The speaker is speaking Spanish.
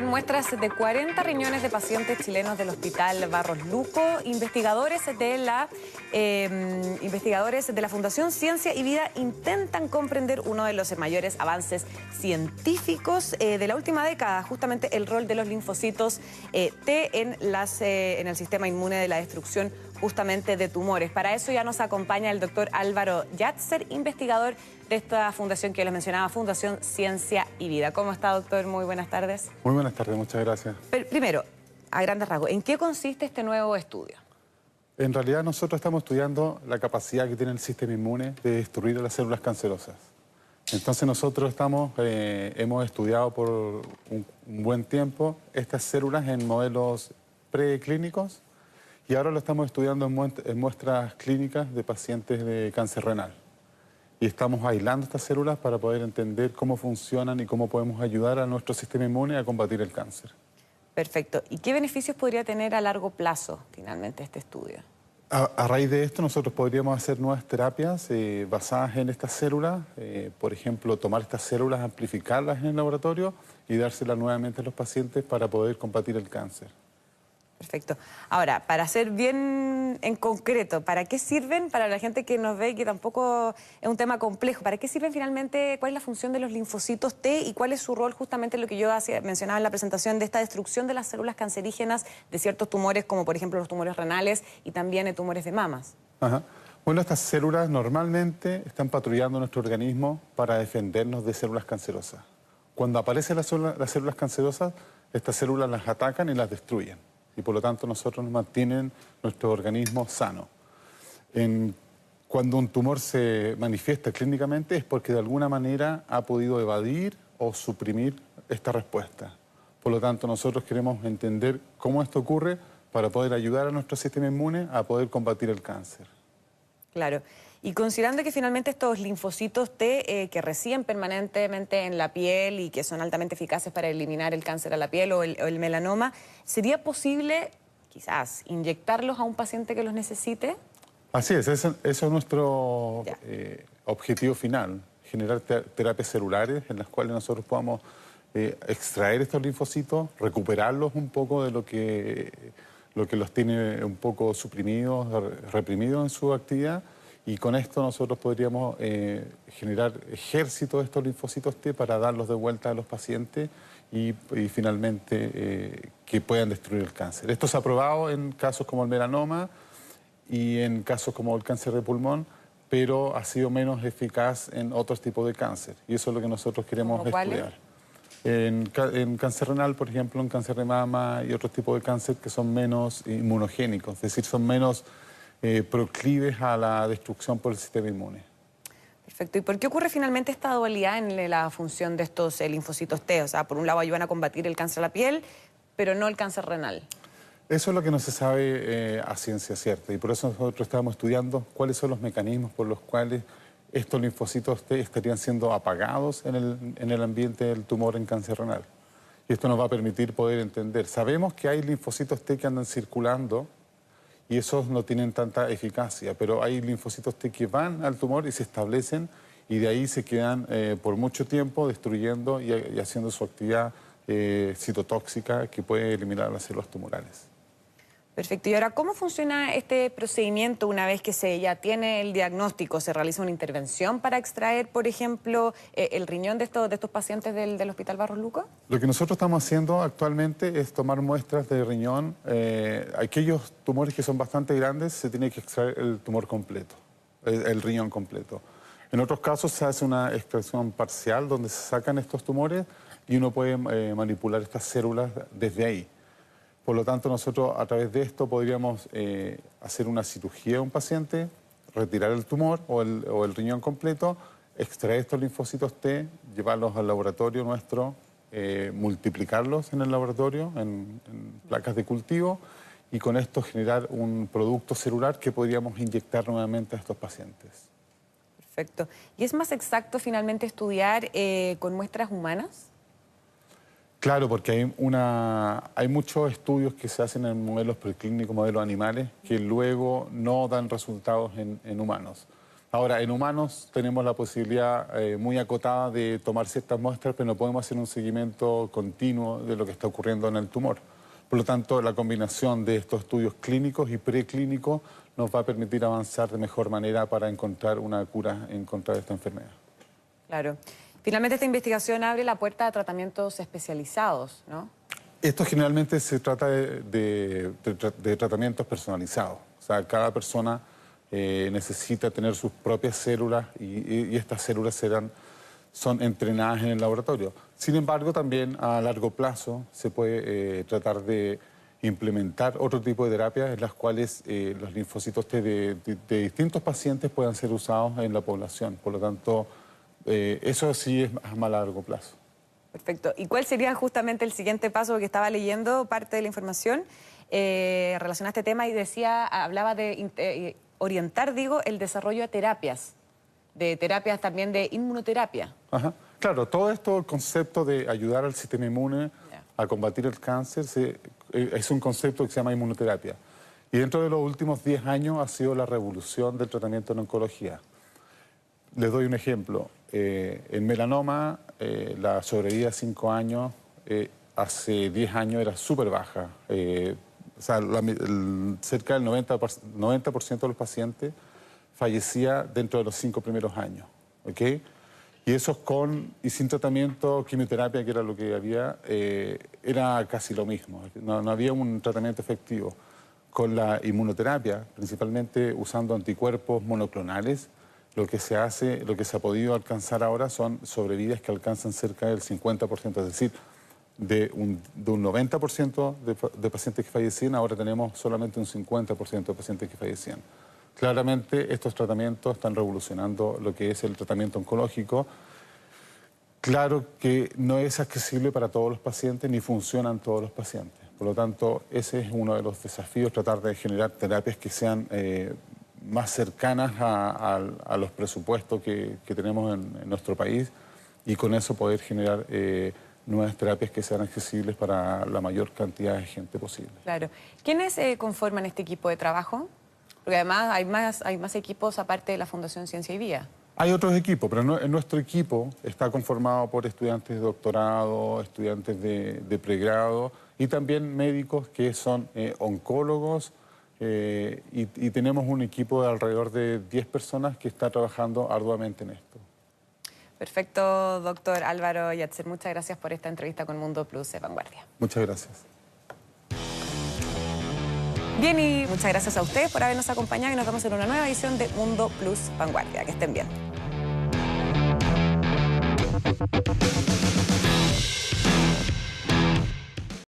con muestras de 40 riñones de pacientes chilenos del Hospital Barros Luco, investigadores de la em, investigadores de la Fundación Ciencia y Vida intentan comprender uno de los mayores avances científicos eh, de la última década, justamente el rol de los linfocitos eh, T en eh, en el sistema inmune de la destrucción justamente de tumores. Para eso ya nos acompaña el doctor Álvaro Yatzer, investigador de esta fundación que les mencionaba, Fundación Ciencia y Vida. ¿Cómo está, doctor? Muy buenas tardes. Muy buenas tardes, muchas gracias. primero, a grandes rasgos, ¿en qué consiste este nuevo estudio? En realidad nosotros estamos estudiando la capacidad que tiene el sistema inmune de destruir las células cancerosas. Entonces nosotros estamos, eh, hemos estudiado por un buen tiempo estas células en modelos preclínicos y ahora lo estamos estudiando en, muestras clínicas de pacientes de cáncer renal. Y estamos aislando estas células para poder entender cómo funcionan y cómo podemos ayudar a nuestro sistema inmune a combatir el cáncer. Perfecto. ¿Y qué beneficios podría tener a largo plazo finalmente este estudio? A, raíz de esto nosotros podríamos hacer nuevas terapias eh, basadas en estas células, eh, por ejemplo, tomar estas células, amplificarlas en el laboratorio y dárselas nuevamente a los pacientes para poder combatir el cáncer. Perfecto. Ahora, para ser bien en concreto, ¿para qué sirven para la gente que nos ve y que tampoco es un tema complejo? ¿Para qué sirven finalmente? ¿Cuál es la función de los linfocitos T y cuál es su rol justamente lo que yo mencionaba en la presentación de esta destrucción de las células cancerígenas de ciertos tumores como por ejemplo los tumores renales y también de tumores de mamas? Bueno, estas células normalmente están patrullando nuestro organismo para defendernos de células cancerosas. Cuando aparecen las células cancerosas, estas células las atacan y las destruyen y por lo tanto nosotros nos mantienen nuestro organismo sano. cuando un tumor se manifiesta clínicamente es porque de alguna manera ha podido evadir o suprimir esta respuesta. Por lo tanto, nosotros queremos entender cómo esto ocurre para poder ayudar a nuestro sistema inmune a poder combatir el cáncer. Claro. Y considerando que finalmente estos linfocitos T eh, que residen permanentemente en la piel y que son altamente eficaces para eliminar el cáncer a la piel o el, melanoma, ¿sería posible quizás inyectarlos a un paciente que los necesite? Así es, eso, es nuestro eh, objetivo final, generar terapias celulares en las cuales nosotros podamos eh, extraer estos linfocitos, recuperarlos un poco de lo que, lo que los tiene un poco suprimidos, reprimidos en su actividad y con esto nosotros podríamos eh, generar ejército de estos linfocitos T para darlos de vuelta a los pacientes y, finalmente eh, que puedan destruir el cáncer. Esto se ha probado en casos como el melanoma y en casos como el cáncer de pulmón, pero ha sido menos eficaz en otros tipos de cáncer. Y eso es lo que nosotros queremos estudiar. En, en, cáncer renal, por ejemplo, en cáncer de mama y otros tipos de cáncer que son menos inmunogénicos, es decir, son menos eh, proclives a la destrucción por el sistema inmune. Perfecto. ¿Y por qué ocurre finalmente esta dualidad en la función de estos linfocitos T? O sea, por un lado ayudan a combatir el cáncer de la piel, pero no el cáncer renal. Eso es lo que no se sabe eh, a ciencia cierta y por eso nosotros estábamos estudiando cuáles son los mecanismos por los cuales estos linfocitos T estarían siendo apagados en el, en el ambiente del tumor en cáncer renal. Y esto nos va a permitir poder entender. Sabemos que hay linfocitos T que andan circulando y esos no tienen tanta eficacia, pero hay linfocitos T que van al tumor y se establecen y de ahí se quedan eh, por mucho tiempo destruyendo y, haciendo su actividad eh, citotóxica que puede eliminar las células tumorales. Perfecto. Y ahora, ¿cómo funciona este procedimiento una vez que se ya tiene el diagnóstico? ¿Se realiza una intervención para extraer, por ejemplo, eh, el riñón de estos, pacientes del, Hospital Barros Luco? Lo que nosotros estamos haciendo actualmente es tomar muestras de riñón. Eh, aquellos tumores que son bastante grandes, se tiene que extraer el tumor completo, el, riñón completo. En otros casos se hace una extracción parcial donde se sacan estos tumores y uno puede eh, manipular estas células desde ahí. Por lo tanto, nosotros a través de esto podríamos eh, hacer una cirugía a un paciente, retirar el tumor o el, riñón completo, extraer estos linfocitos T, llevarlos al laboratorio nuestro, eh, multiplicarlos en el laboratorio, en, placas de cultivo, y con esto generar un producto celular que podríamos inyectar nuevamente a estos pacientes. Perfecto. ¿Y es más exacto finalmente estudiar eh, con muestras humanas? Claro, porque hay, una, hay muchos estudios que se hacen en modelos preclínicos, modelos animales, que luego no dan resultados en, humanos. Ahora, en humanos tenemos la posibilidad eh, muy acotada de tomar ciertas muestras, pero no podemos hacer un seguimiento continuo de lo que está ocurriendo en el tumor. Por lo tanto, la combinación de estos estudios clínicos y preclínicos nos va a permitir avanzar de mejor manera para encontrar una cura en contra de esta enfermedad. Claro. Finalmente esta investigación abre la puerta a tratamientos especializados, ¿no? Esto generalmente se trata de, tratamientos personalizados. O sea, cada persona eh, necesita tener sus propias células y, estas células serán, son entrenadas en el laboratorio. Sin embargo, también a largo plazo se puede eh, tratar de implementar otro tipo de terapias en las cuales eh, los linfocitos de, distintos pacientes puedan ser usados en la población. Por lo tanto, eh, eso sí es más a largo plazo. Perfecto. ¿Y cuál sería justamente el siguiente paso? Porque estaba leyendo parte de la información eh, relacionada a este tema y decía, hablaba de eh, orientar, digo, el desarrollo a terapias, de terapias también de inmunoterapia. Claro, todo esto, el concepto de ayudar al sistema inmune a combatir el cáncer, es un concepto que se llama inmunoterapia. Y dentro de los últimos 10 años ha sido la revolución del tratamiento en oncología les doy un ejemplo. Eh, en melanoma, eh, la sobrevida a 5 años, eh, hace 10 años era súper baja. o sea, cerca del 90%, de los pacientes fallecía dentro de los cinco primeros años. ¿ok? Y eso con y sin tratamiento, quimioterapia, que era lo que había, era casi lo mismo. No, no había un tratamiento efectivo. Con la inmunoterapia, principalmente usando anticuerpos monoclonales, lo que se hace, lo que se ha podido alcanzar ahora son sobrevidas que alcanzan cerca del 50%, es decir, de un, 90% de, pacientes que fallecían, ahora tenemos solamente un 50% de pacientes que fallecían. Claramente estos tratamientos están revolucionando lo que es el tratamiento oncológico. Claro que no es accesible para todos los pacientes ni funcionan todos los pacientes. Por lo tanto, ese es uno de los desafíos, tratar de generar terapias que sean eh, más cercanas a, los presupuestos que, tenemos en, nuestro país y con eso poder generar eh, nuevas terapias que sean accesibles para la mayor cantidad de gente posible. Claro. ¿Quiénes eh, conforman este equipo de trabajo? Porque además hay más, hay más equipos aparte de la Fundación Ciencia y Vía. Hay otros equipos, pero nuestro equipo está conformado por estudiantes de doctorado, estudiantes de, pregrado y también médicos que son eh, oncólogos, eh, y, tenemos un equipo de alrededor de 10 personas que está trabajando arduamente en esto. Perfecto, doctor Álvaro Yatzer. Muchas gracias por esta entrevista con Mundo Plus Vanguardia. Muchas gracias. Bien, y muchas gracias a ustedes por habernos acompañado y nos vemos en una nueva edición de Mundo Plus Vanguardia. Que estén bien.